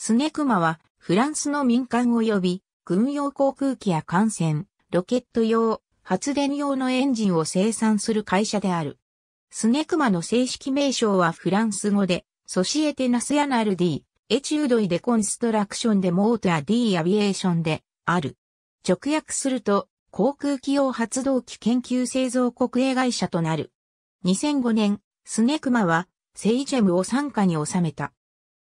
スネクマはフランスの民間及び軍用航空機や艦船、ロケット用、発電用のエンジンを生産する会社である。スネクマの正式名称はフランス語で、ソシエテナスヤナルディ、エチュードイデコンストラクションでモーターディアビエーションで、ある。直訳すると、航空機用発動機研究製造国営会社となる。2005年、スネクマは、セイジェムを傘下に収めた。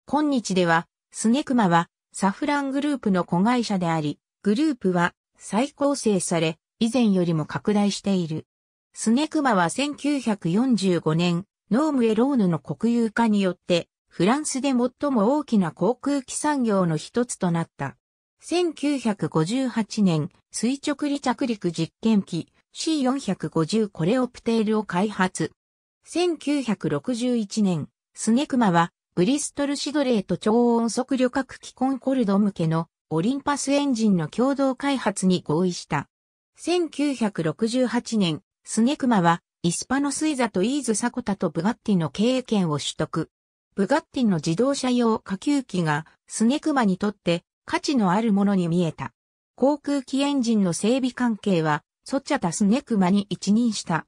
今日では、スネクマはサフラングループの子会社であり、グループは再構成され、以前よりも拡大している。スネクマは1945年、ノームエローヌの国有化によって、フランスで最も大きな航空機産業の一つとなった。1958年、垂直離着陸実験機 C450 コレオプテールを開発。1961年、スネクマはブリストルシドレーと超音速旅客機コンコルド向けのオリンパスエンジンの共同開発に合意した。1968年、スネクマはイスパノスイザとイーズサコタとブガッティの経営権を取得。ブガッティの自動車用下級機がスネクマにとって価値のあるものに見えた。航空機エンジンの整備関係はソチャタスネクマに一任した。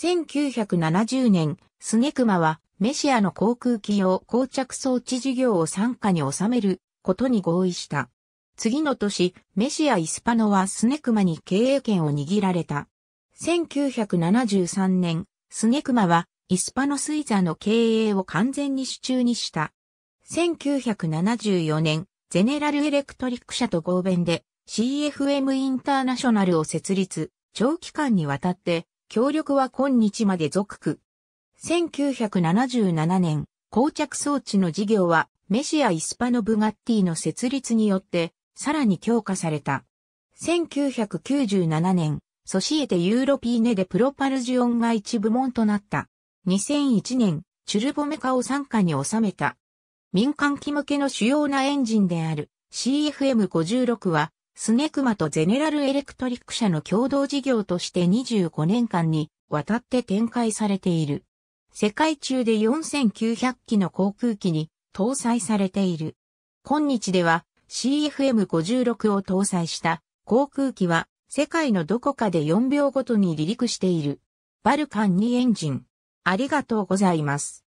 1970年、スネクマはメシアの航空機用膠着装置事業を傘下に収めることに合意した。次の年、メシア・イスパノはスネクマに経営権を握られた。1973年、スネクマはイスパノスイザの経営を完全に手中にした。1974年、ゼネラルエレクトリック社と合弁で CFM インターナショナルを設立、長期間にわたって、協力は今日まで続く。1977年、膠着装置の事業はメシア・イスパノ・ブガッティの設立によってさらに強化された。1997年、ソシエテ・ユーロピーネでプロパルジオンが一部門となった。2001年、チュルボメカを参加に収めた。民間機向けの主要なエンジンである CFM56 は、スネクマとゼネラルエレクトリック社の共同事業として25年間にわたって展開されている。世界中で4900機の航空機に搭載されている。今日では CFM56 を搭載した航空機は世界のどこかで4秒ごとに離陸している。バルカン2エンジン。ありがとうございます。